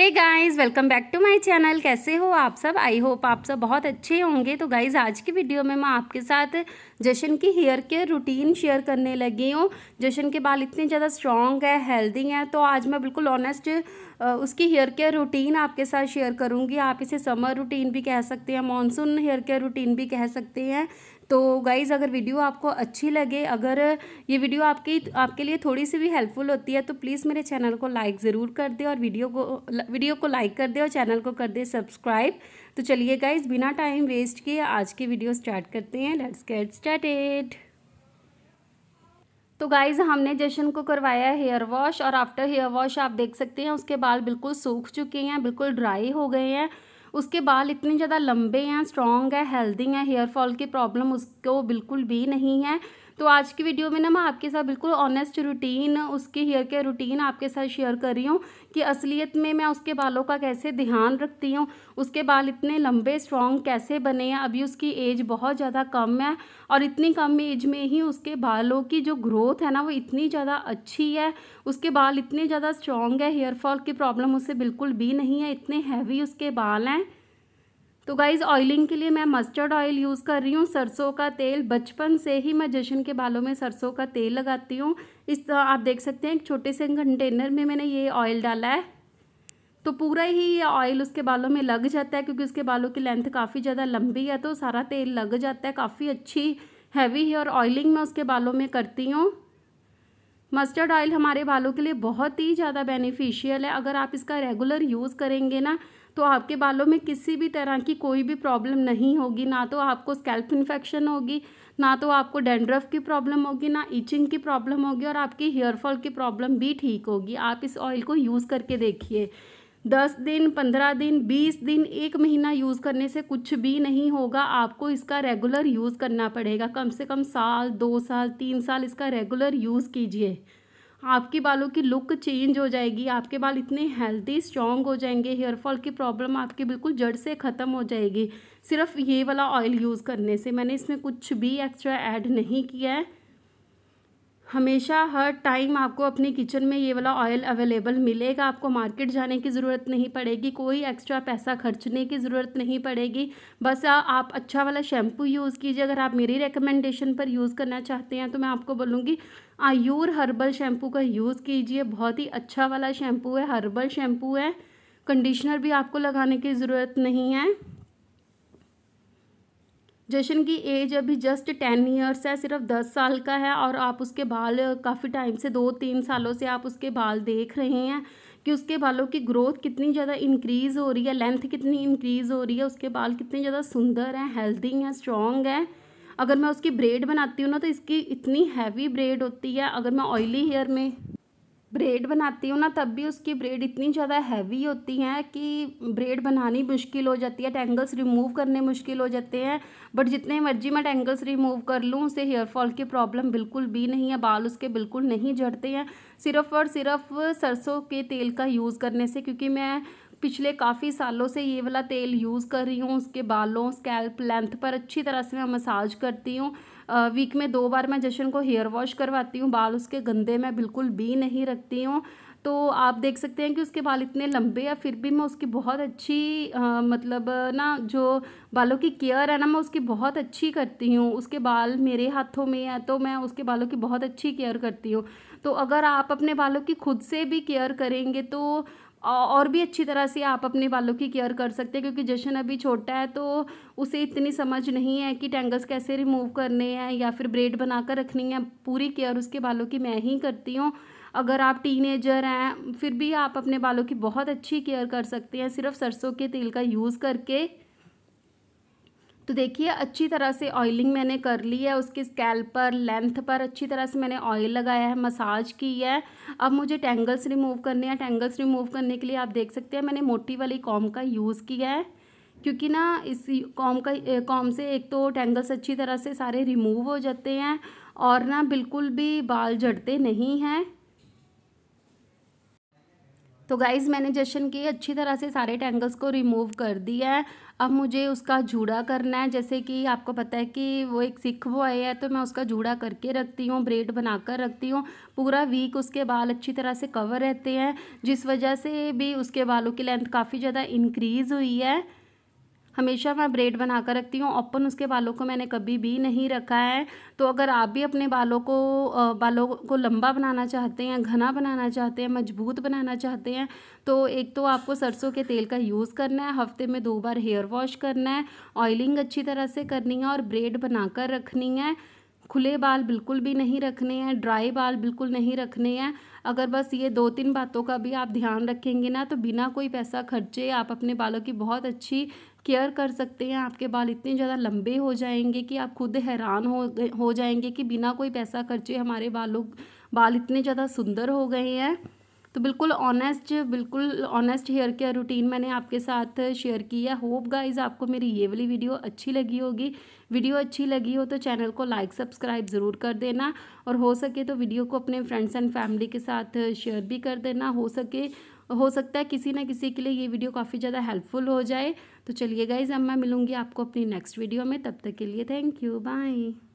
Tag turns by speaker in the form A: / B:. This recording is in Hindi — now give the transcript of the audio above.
A: hey guys welcome back to my channel कैसे हो आप सब आई होप आप सब बहुत अच्छे होंगे तो गाइस आज की वीडियो में मैं आपके साथ जशन की हेयर केयर रूटीन शेयर करने लगी हूँ जशन के बाल इतने ज़्यादा स्ट्रॉन्ग है हेल्दी हैं तो आज मैं बिल्कुल ऑनेस्ट उसकी हेयर केयर रूटीन आपके साथ शेयर करूँगी आप इसे समर रूटीन भी कह सकते हैं मानसून हेयर केयर रूटीन भी कह सकते हैं तो गाइज़ अगर वीडियो आपको अच्छी लगे अगर ये वीडियो आपकी आपके लिए थोड़ी सी भी हेल्पफुल होती है तो प्लीज़ मेरे चैनल को लाइक ज़रूर कर दे और वीडियो को वीडियो को लाइक कर दे और चैनल को कर दे सब्सक्राइब तो चलिए गाइज़ बिना टाइम वेस्ट किए आज की वीडियो स्टार्ट करते हैं लेट्स गेट स्टार्टेड तो गाइज़ हमने जशन को करवाया हेयर वॉश और आफ्टर हेयर वॉश आप देख सकते हैं उसके बाल बिल्कुल सूख चुके हैं बिल्कुल ड्राई हो गए हैं उसके बाल इतने ज़्यादा लंबे हैं स्ट्रॉन्ग है हेल्दी हैं हेयर फॉल की प्रॉब्लम उसको बिल्कुल भी नहीं है तो आज की वीडियो में ना मैं आपके साथ बिल्कुल ऑनेस्ट रूटीन उसके हेयर केयर रूटीन आपके साथ शेयर कर रही हूँ कि असलियत में मैं उसके बालों का कैसे ध्यान रखती हूँ उसके बाल इतने लंबे स्ट्रॉन्ग कैसे बने हैं अभी उसकी एज बहुत ज़्यादा कम है और इतनी कम एज में ही उसके बालों की जो ग्रोथ है ना वो इतनी ज़्यादा अच्छी है उसके बाल इतने ज़्यादा स्ट्रॉन्ग है हेयर फॉल की प्रॉब्लम उसे बिल्कुल भी नहीं है इतने हैवी उसके बाल हैं तो गाइज़ ऑयलिंग के लिए मैं मस्टर्ड ऑयल यूज़ कर रही हूँ सरसों का तेल बचपन से ही मैं जशन के बालों में सरसों का तेल लगाती हूँ इस तो आप देख सकते हैं एक छोटे से कंटेनर में मैंने ये ऑयल डाला है तो पूरा ही ये ऑयल उसके बालों में लग जाता है क्योंकि उसके बालों की लेंथ काफ़ी ज़्यादा लंबी है तो सारा तेल लग जाता है काफ़ी अच्छी हैवी है और ऑयलिंग मैं उसके बालों में करती हूँ मस्टर्ड ऑयल हमारे बालों के लिए बहुत ही ज़्यादा बेनिफिशियल है अगर आप इसका रेगुलर यूज़ करेंगे ना तो आपके बालों में किसी भी तरह की कोई भी प्रॉब्लम नहीं होगी ना तो आपको स्कैल्प इन्फेक्शन होगी ना तो आपको डेंड्रफ की प्रॉब्लम होगी ना इचिंग की प्रॉब्लम होगी और आपकी हेयरफॉल की प्रॉब्लम भी ठीक होगी आप इस ऑयल को यूज़ करके देखिए दस दिन पंद्रह दिन बीस दिन एक महीना यूज़ करने से कुछ भी नहीं होगा आपको इसका रेगुलर यूज़ करना पड़ेगा कम से कम साल दो साल तीन साल इसका रेगुलर यूज़ कीजिए आपके बालों की लुक चेंज हो जाएगी आपके बाल इतने हेल्दी स्ट्रॉन्ग हो जाएंगे हेयरफॉल की प्रॉब्लम आपकी बिल्कुल जड़ से ख़त्म हो जाएगी सिर्फ ये वाला ऑयल यूज़ करने से मैंने इसमें कुछ भी एक्स्ट्रा ऐड नहीं किया है हमेशा हर टाइम आपको अपने किचन में ये वाला ऑयल अवेलेबल मिलेगा आपको मार्केट जाने की ज़रूरत नहीं पड़ेगी कोई एक्स्ट्रा पैसा खर्चने की ज़रूरत नहीं पड़ेगी बस आ, आप अच्छा वाला शैम्पू यूज़ कीजिए अगर आप मेरी रिकमेंडेशन पर यूज़ करना चाहते हैं तो मैं आपको बोलूँगी आयूर हर्बल शैम्पू का यूज़ कीजिए बहुत ही अच्छा वाला शैम्पू है हर्बल शैम्पू है कंडीशनर भी आपको लगाने की ज़रूरत नहीं है जशन की एज अभी जस्ट टेन ईयर्स है सिर्फ दस साल का है और आप उसके बाल काफ़ी टाइम से दो तीन सालों से आप उसके बाल देख रहे हैं कि उसके बालों की ग्रोथ कितनी ज़्यादा इंक्रीज़ हो रही है लेंथ कितनी इंक्रीज़ हो रही है उसके बाल कितने ज़्यादा सुंदर हैं हेल्दी हैं स्ट्रॉन्ग हैं अगर मैं उसकी ब्रेड बनाती हूँ ना तो इसकी इतनी हैवी ब्रेड होती है अगर मैं ऑयली हेयर में ब्रेड बनाती हूँ ना तब भी उसकी ब्रेड इतनी ज़्यादा हैवी होती हैं कि ब्रेड बनानी मुश्किल हो जाती है टेंगल्स रिमूव करने मुश्किल हो जाते हैं बट जितने मर्जी मैं टेंगल्स रिमूव कर लूँ उसे हेयर फॉल की प्रॉब्लम बिल्कुल भी नहीं है बाल उसके बिल्कुल नहीं झड़ते हैं सिर्फ और सिर्फ सरसों के तेल का यूज़ करने से क्योंकि मैं पिछले काफ़ी सालों से ये वाला तेल यूज़ कर रही हूँ उसके बालों स्कैल्प लेंथ पर अच्छी तरह से मैं मसाज करती हूँ वीक में दो बार मैं जशन को हेयर वॉश करवाती हूँ बाल उसके गंदे मैं बिल्कुल भी नहीं रखती हूँ तो आप देख सकते हैं कि उसके बाल इतने लंबे हैं फिर भी मैं उसकी बहुत अच्छी आ, मतलब ना जो बालों की केयर है ना मैं उसकी बहुत अच्छी करती हूँ उसके बाल मेरे हाथों में है तो मैं उसके बालों की बहुत अच्छी केयर करती हूँ तो अगर आप अपने बालों की खुद से भी केयर करेंगे तो और भी अच्छी तरह से आप अपने बालों की केयर कर सकते हैं क्योंकि जशन अभी छोटा है तो उसे इतनी समझ नहीं है कि टेंगल्स कैसे रिमूव करने हैं या फिर ब्रेड बना कर रखनी है पूरी केयर उसके बालों की मैं ही करती हूँ अगर आप टीनेजर हैं फिर भी आप अपने बालों की बहुत अच्छी केयर कर सकते हैं सिर्फ सरसों के तेल का यूज़ करके तो देखिए अच्छी तरह से ऑयलिंग मैंने कर ली है उसके स्कैल पर लेंथ पर अच्छी तरह से मैंने ऑयल लगाया है मसाज की है अब मुझे टेंगल्स रिमूव करने हैं टेंगल्स रिमूव करने के लिए आप देख सकते हैं मैंने मोटी वाली कॉम का यूज़ किया है क्योंकि ना इस कॉम का कॉम से एक तो टेंगल्स अच्छी तरह से सारे रिमूव हो जाते हैं और ना बिल्कुल भी बाल झड़ते नहीं हैं तो गाइज़ मैंने जशन के अच्छी तरह से सारे टैंगल्स को रिमूव कर दिया है अब मुझे उसका जूड़ा करना है जैसे कि आपको पता है कि वो एक सिख बॉय है तो मैं उसका जूड़ा करके रखती हूँ ब्रेड बनाकर रखती हूँ पूरा वीक उसके बाल अच्छी तरह से कवर रहते हैं जिस वजह से भी उसके बालों की लेंथ काफ़ी ज़्यादा इंक्रीज़ हुई है हमेशा मैं ब्रेड बना कर रखती हूँ ओपन उसके बालों को मैंने कभी भी नहीं रखा है तो अगर आप भी अपने बालों को बालों को लंबा बनाना चाहते हैं घना बनाना चाहते हैं मजबूत बनाना चाहते हैं तो एक तो आपको सरसों के तेल का यूज़ करना है हफ्ते में दो बार हेयर वॉश करना है ऑयलिंग अच्छी तरह से करनी है और ब्रेड बनाकर रखनी है खुले बाल बिल्कुल भी नहीं रखने हैं ड्राई बाल बिल्कुल नहीं रखने हैं अगर बस ये दो तीन बातों का भी आप ध्यान रखेंगे ना तो बिना कोई पैसा खर्चे आप अपने बालों की बहुत अच्छी केयर कर सकते हैं आपके बाल इतने ज़्यादा लंबे हो जाएंगे कि आप खुद हैरान हो हो जाएंगे कि बिना कोई पैसा खर्चे हमारे बालों बाल इतने ज़्यादा सुंदर हो गए हैं तो बिल्कुल ऑनेस्ट बिल्कुल ऑनेस्ट हेयर केयर रूटीन मैंने आपके साथ शेयर की है होप गाइज आपको मेरी ये वाली वीडियो अच्छी लगी होगी वीडियो अच्छी लगी हो तो चैनल को लाइक सब्सक्राइब ज़रूर कर देना और हो सके तो वीडियो को अपने फ्रेंड्स एंड फैमिली के साथ शेयर भी कर देना हो सके हो सकता है किसी ना किसी के लिए ये वीडियो काफ़ी ज़्यादा हेल्पफुल हो जाए तो चलिए गाइज अब मैं मिलूँगी आपको अपनी नेक्स्ट वीडियो में तब तक के लिए थैंक यू बाय